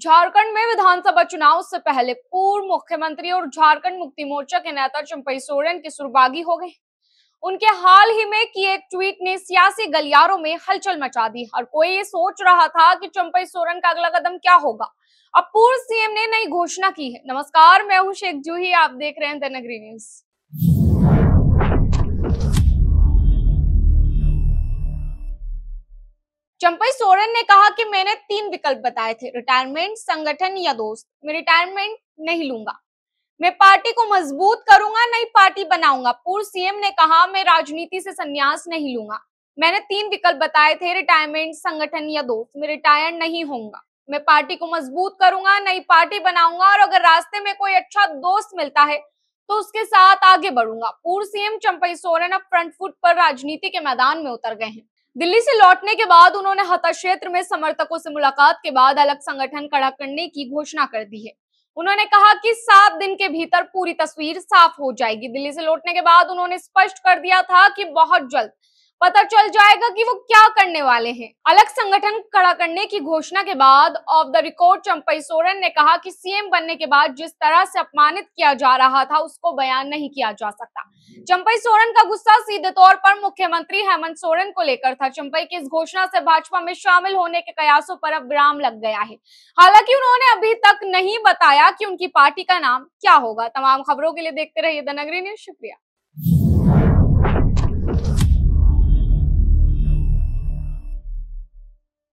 झारखंड में विधानसभा चुनाव से पहले पूर्व मुख्यमंत्री और झारखंड मुक्ति मोर्चा के नेता चंपई सोरेन के सुरबागी हो गए उनके हाल ही में किए एक ट्वीट ने सियासी गलियारों में हलचल मचा दी हर कोई ये सोच रहा था कि चंपई सोरेन का अगला कदम क्या होगा अब पूर्व सीएम ने नई घोषणा की है नमस्कार मैं हूं शेख जूही आप देख रहे हैं द नगरी न्यूज चंपई सोरेन ने कहा कि मैंने तीन विकल्प बताए थे रिटायरमेंट संगठन या दोस्त मैं रिटायरमेंट नहीं लूंगा मैं पार्टी को मजबूत करूंगा नई पार्टी बनाऊंगा पूर्व सीएम ने कहा मैं राजनीति से संन्यास नहीं लूंगा मैंने तीन विकल्प बताए थे रिटायरमेंट संगठन या दोस्त मैं रिटायर नहीं होऊंगा मैं पार्टी को मजबूत करूंगा नई पार्टी बनाऊंगा और अगर रास्ते में कोई अच्छा दोस्त मिलता है तो उसके साथ आगे बढ़ूंगा पूर्व सीएम चंपई सोरेन अब फ्रंट फुट पर राजनीति के मैदान में उतर गए हैं दिल्ली से लौटने के बाद उन्होंने हता क्षेत्र में समर्थकों से मुलाकात के बाद अलग संगठन खड़ा करने की घोषणा कर दी है उन्होंने कहा कि सात दिन के भीतर पूरी तस्वीर साफ हो जाएगी दिल्ली से लौटने के बाद उन्होंने स्पष्ट कर दिया था कि बहुत जल्द पता चल जाएगा कि वो क्या करने वाले हैं अलग संगठन खड़ा करने की घोषणा के बाद off the record Champai Soren ने कहा कि सीएम बनने के बाद जिस तरह से अपमानित किया जा रहा था उसको बयान नहीं किया जा सकता चंपई सोरेन का गुस्सा सीधे तौर पर मुख्यमंत्री हेमंत सोरेन को लेकर था चंपई की इस घोषणा से भाजपा में शामिल होने के कयासों पर अब विराम लग गया है हालांकि उन्होंने अभी तक नहीं बताया कि उनकी पार्टी का नाम क्या होगा तमाम खबरों के लिए देखते रहिए द नगरी न्यूज शुक्रिया